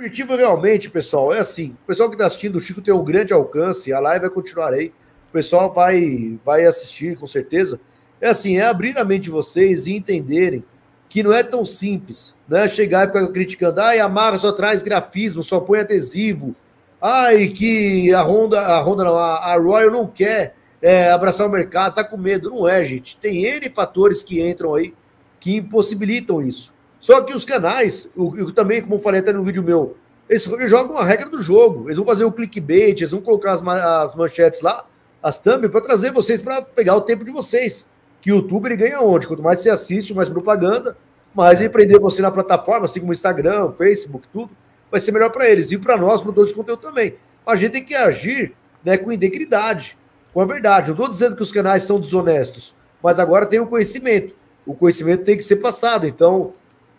Curitiba realmente, pessoal, é assim. O pessoal que está assistindo, o Chico tem um grande alcance, a live vai continuar aí. O pessoal vai, vai assistir, com certeza. É assim, é abrir a mente de vocês e entenderem que não é tão simples, né? Chegar e ficar criticando, ai, a Marra só traz grafismo, só põe adesivo. Ai, que a Honda, a Honda não, a, a Royal não quer é, abraçar o mercado, tá com medo. Não é, gente. Tem N fatores que entram aí que impossibilitam isso. Só que os canais, o, eu também, como eu falei até no vídeo meu, eles jogam a regra do jogo. Eles vão fazer o clickbait, eles vão colocar as, as manchetes lá, as thumb, para trazer vocês, para pegar o tempo de vocês. Que o YouTube ele ganha onde? Quanto mais você assiste, mais propaganda, mais ele prender você na plataforma, assim como Instagram, Facebook, tudo, vai ser melhor para eles. E para nós, produtores de conteúdo também. A gente tem que agir né, com integridade, com a verdade. Não estou dizendo que os canais são desonestos, mas agora tem o conhecimento. O conhecimento tem que ser passado. Então,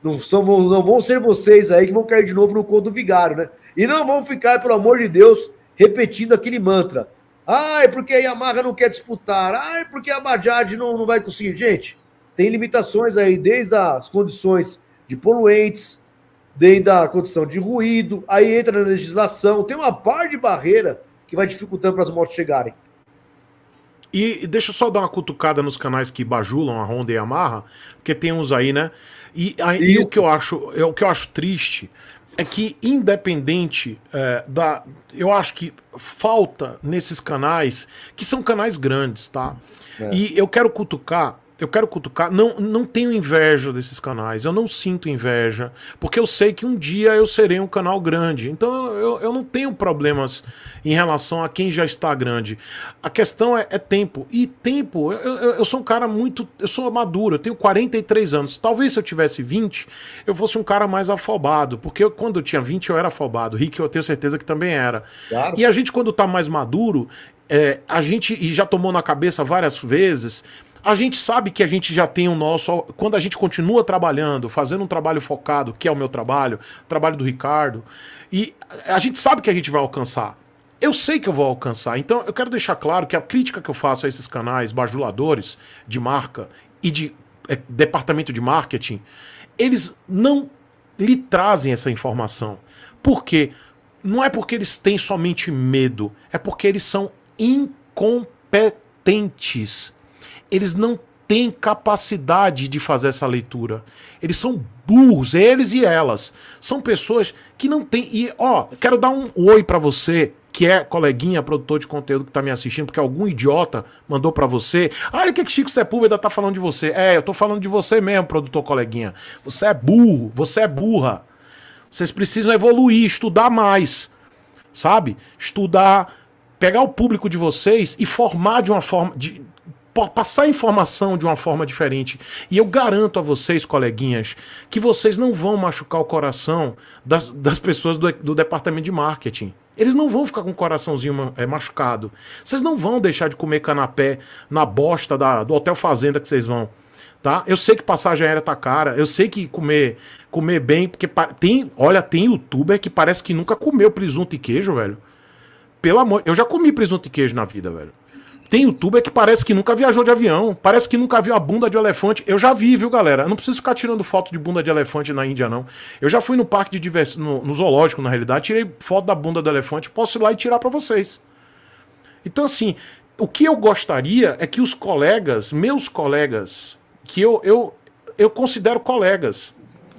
não, são, não vão ser vocês aí que vão cair de novo no conto do vigário, né? E não vão ficar, pelo amor de Deus, repetindo aquele mantra. Ah, é porque a Yamaha não quer disputar. Ah, é porque a Bajaj não, não vai conseguir. Gente, tem limitações aí, desde as condições de poluentes, desde a condição de ruído, aí entra na legislação, tem uma par de barreira que vai dificultando para as motos chegarem. E deixa eu só dar uma cutucada nos canais que bajulam a Honda e a Marra porque tem uns aí, né? E, aí, e o que eu acho, é, o que eu acho triste é que independente é, da, eu acho que falta nesses canais que são canais grandes, tá? É. E eu quero cutucar eu quero cutucar. Não, não tenho inveja desses canais. Eu não sinto inveja. Porque eu sei que um dia eu serei um canal grande. Então eu, eu não tenho problemas em relação a quem já está grande. A questão é, é tempo. E tempo, eu, eu, eu, sou um cara muito. Eu sou maduro. Eu tenho 43 anos. Talvez se eu tivesse 20, eu fosse um cara mais afobado. Porque eu, quando eu tinha 20, eu era afobado. Rick, eu tenho certeza que também era. Claro. E a gente, quando está mais maduro. É, a gente e já tomou na cabeça várias vezes a gente sabe que a gente já tem o nosso. Quando a gente continua trabalhando, fazendo um trabalho focado, que é o meu trabalho, o trabalho do Ricardo, e a gente sabe que a gente vai alcançar. Eu sei que eu vou alcançar. Então eu quero deixar claro que a crítica que eu faço a esses canais bajuladores de marca e de é, departamento de marketing, eles não lhe trazem essa informação. Por quê? Não é porque eles têm somente medo, é porque eles são incompetentes eles não têm capacidade de fazer essa leitura. Eles são burros, eles e elas. São pessoas que não têm. E, ó, quero dar um oi para você que é coleguinha, produtor de conteúdo que tá me assistindo, porque algum idiota mandou para você. Olha o que, que Chico Sepúlveda tá falando de você. É, eu tô falando de você mesmo, produtor coleguinha. Você é burro, você é burra. Vocês precisam evoluir, estudar mais. Sabe? Estudar, pegar o público de vocês e formar de uma forma. De, passar informação de uma forma diferente. E eu garanto a vocês, coleguinhas, que vocês não vão machucar o coração das, das pessoas do, do departamento de marketing. Eles não vão ficar com o coraçãozinho é, machucado. Vocês não vão deixar de comer canapé na bosta da, do Hotel Fazenda que vocês vão. Tá? Eu sei que passagem aérea tá cara, eu sei que comer comer bem, porque tem, olha, tem youtuber que parece que nunca comeu presunto e queijo, velho. Pelo amor, eu já comi presunto e queijo na vida, velho. Tem youtuber que parece que nunca viajou de avião, parece que nunca viu a bunda de elefante. Eu já vi, viu, galera? Eu não preciso ficar tirando foto de bunda de elefante na Índia, não. Eu já fui no parque de diversos. no, no zoológico, na realidade, tirei foto da bunda do elefante, posso ir lá e tirar para vocês. Então, assim, o que eu gostaria é que os colegas, meus colegas, que eu, eu, eu considero colegas,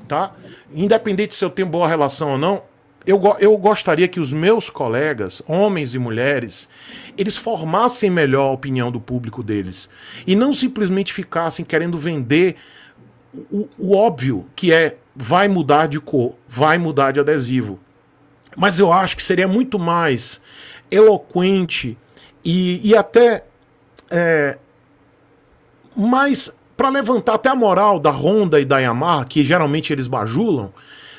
tá? Independente se eu tenho boa relação ou não, eu, eu gostaria que os meus colegas, homens e mulheres, eles formassem melhor a opinião do público deles. E não simplesmente ficassem querendo vender o, o óbvio, que é vai mudar de cor, vai mudar de adesivo. Mas eu acho que seria muito mais eloquente e, e até é, mais para levantar até a moral da Honda e da Yamaha, que geralmente eles bajulam,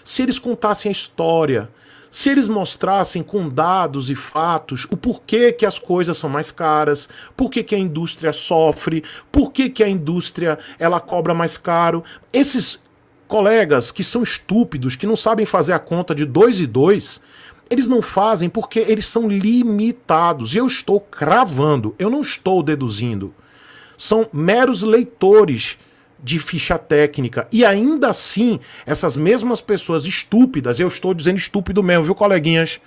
se eles contassem a história, se eles mostrassem com dados e fatos o porquê que as coisas são mais caras, porquê que a indústria sofre, porquê que a indústria ela cobra mais caro, esses colegas que são estúpidos, que não sabem fazer a conta de dois e dois, eles não fazem porque eles são limitados. E eu estou cravando, eu não estou deduzindo. São meros leitores de ficha técnica. E ainda assim, essas mesmas pessoas estúpidas, eu estou dizendo estúpido mesmo, viu, coleguinhas?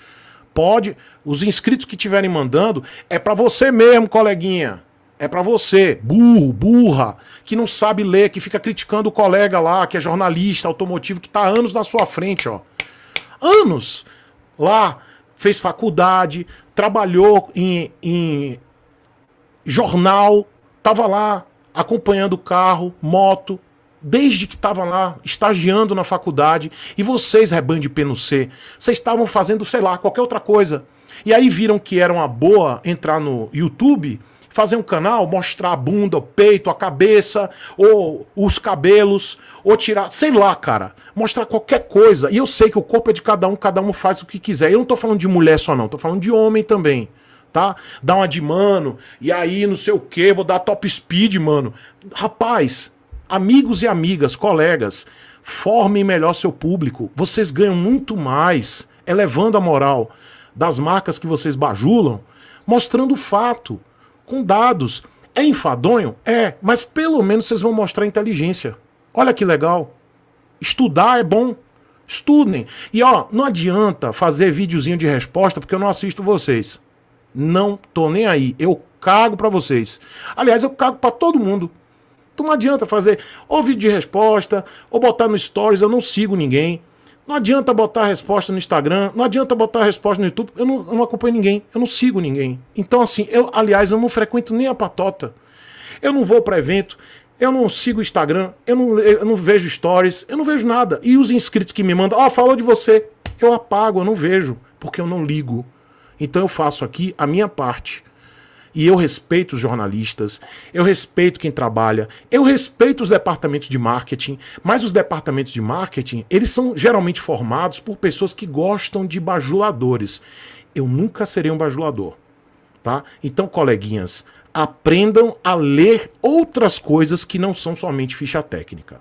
Pode, os inscritos que estiverem mandando, é para você mesmo, coleguinha. É para você, burro, burra, que não sabe ler, que fica criticando o colega lá, que é jornalista, automotivo, que tá anos na sua frente, ó. Anos lá, fez faculdade, trabalhou em, em jornal, tava lá acompanhando carro, moto, desde que estava lá, estagiando na faculdade, e vocês, rebanho de PNC, vocês estavam fazendo, sei lá, qualquer outra coisa. E aí viram que era uma boa entrar no YouTube, fazer um canal, mostrar a bunda, o peito, a cabeça, ou os cabelos, ou tirar, sei lá, cara, mostrar qualquer coisa. E eu sei que o corpo é de cada um, cada um faz o que quiser. Eu não tô falando de mulher só não, tô falando de homem também matar, tá? dar uma de mano, e aí não sei o que, vou dar top speed, mano. Rapaz, amigos e amigas, colegas, formem melhor seu público. Vocês ganham muito mais elevando a moral das marcas que vocês bajulam, mostrando o fato, com dados. É enfadonho? É, mas pelo menos vocês vão mostrar inteligência. Olha que legal. Estudar é bom. Estudem. E ó, não adianta fazer videozinho de resposta porque eu não assisto vocês não tô nem aí. Eu cago para vocês. Aliás, eu cago para todo mundo. Então não adianta fazer ou vídeo de resposta, ou botar no stories, eu não sigo ninguém. Não adianta botar resposta no Instagram, não adianta botar resposta no YouTube, eu não, eu não acompanho ninguém, eu não sigo ninguém. Então, assim, eu, aliás, eu não frequento nem a patota. Eu não vou para evento, eu não sigo o Instagram, eu não, eu não vejo stories, eu não vejo nada. E os inscritos que me mandam, ó, oh, falou de você, eu apago, eu não vejo, porque eu não ligo. Então eu faço aqui a minha parte. E eu respeito os jornalistas, eu respeito quem trabalha, eu respeito os departamentos de marketing, mas os departamentos de marketing, eles são geralmente formados por pessoas que gostam de bajuladores. Eu nunca serei um bajulador, tá? Então, coleguinhas, aprendam a ler outras coisas que não são somente ficha técnica.